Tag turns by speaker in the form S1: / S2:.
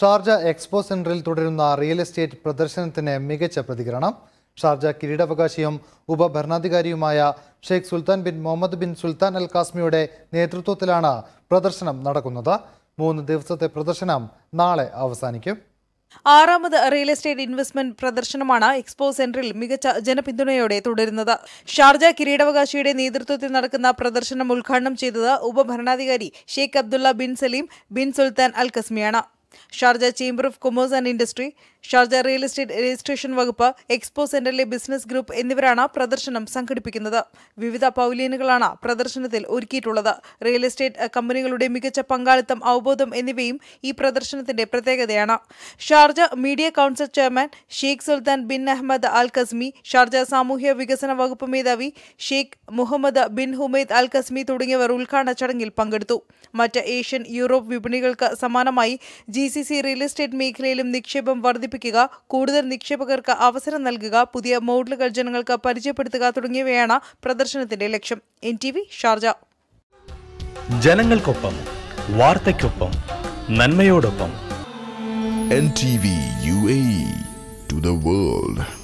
S1: Sharjah expo സെന്ററിൽ തുടരുന്ന real estate പ്രദർശനത്തിന് മികച്ച പ്രതികരണം ഷാർജ കിരീടാവകാശിയും ഉപഭരണാധികാരിയുമായ Sheikh Sultan bin Muhammad bin Sultan Al കാസ്മിയുടെ നേതൃത്വത്തിലാണ് പ്രദർശനം നടക്കുന്നത് മൂന്ന് ദിവസത്തെ പ്രദർശനം നാളെ അവസാനിക്കും
S2: ആറാമത് റിയൽ എസ്റ്റേറ്റ് ഇൻവെസ്റ്റ്മെന്റ് പ്രദർശനമാണ് എക്സ്പോ സെന്ററിൽ മികച്ച ജനപിന്തുണയോടെ തുടരുന്നത് ഷാർജ കിരീടാവകാശിയുടെ നേതൃത്വത്തിൽ നടക്കുന്ന പ്രദർശനം ഉദ്ഘാടനം ചെയ്തത് ഉപഭരണാധികാരി Sheikh Abdullah bin Saleem bin Sultan Al കസ്മിയാണ് Sharjah Chamber of Commerce and Industry Sharjah real estate registration വകുപ്പ് എക്സ്പോ സെന്ററിലെ ബിസിനസ് ഗ്രൂപ്പ് എന്നിവരാണ് പ്രദർശനം സംഘടിപ്പിക്കുന്നത് വിവിധ പൗലീനുകളാണ് പ്രദർശനത്തിൽ ഒരുക്കിയിട്ടുള്ളത് റിയൽ എസ്റ്റേറ്റ് കമ്പനികളുടെ മികച്ച പങ്കാളിത്തം അവബോധം എന്നിവയും ഈ പ്രദർശനത്തിന്റെ പ്രത്യേകതയാണ് Sharjah media council chairman Sheikh Sultan bin Ahmed Al Qasimi Sharjah സാമൂഹ്യ വികസന വകുപ്പ് മേധാവി Sheikh Muhammad bin Humaid Al Qasimi തുടങ്ങിയവർ ഉദ്ഘാടന ചടങ്ങിൽ പങ്കെടുത്തു മറ്റ് ഏഷ്യൻ യൂറോപ്പ് വിപണികൾക്ക് സമാനമായി ജി റിയൽ എസ്റ്റേറ്റ് മേഖലയിലും നിക്ഷേപം വർദ്ധിപ്പിക്കും വർദ്ധിപ്പിക്കുക കൂടുതൽ നിക്ഷേപകർക്ക് അവസരം നൽകുക പുതിയ മോഡലുകൾ ജനങ്ങൾക്ക് പരിചയപ്പെടുത്തുക തുടങ്ങിയവയാണ് പ്രദർശനത്തിന്റെ ലക്ഷ്യം എൻ ടി വി ഷാർജ
S1: ജനങ്ങൾക്കൊപ്പം വാർത്തയ്ക്കൊപ്പം നന്മയോടൊപ്പം N T V U A to the world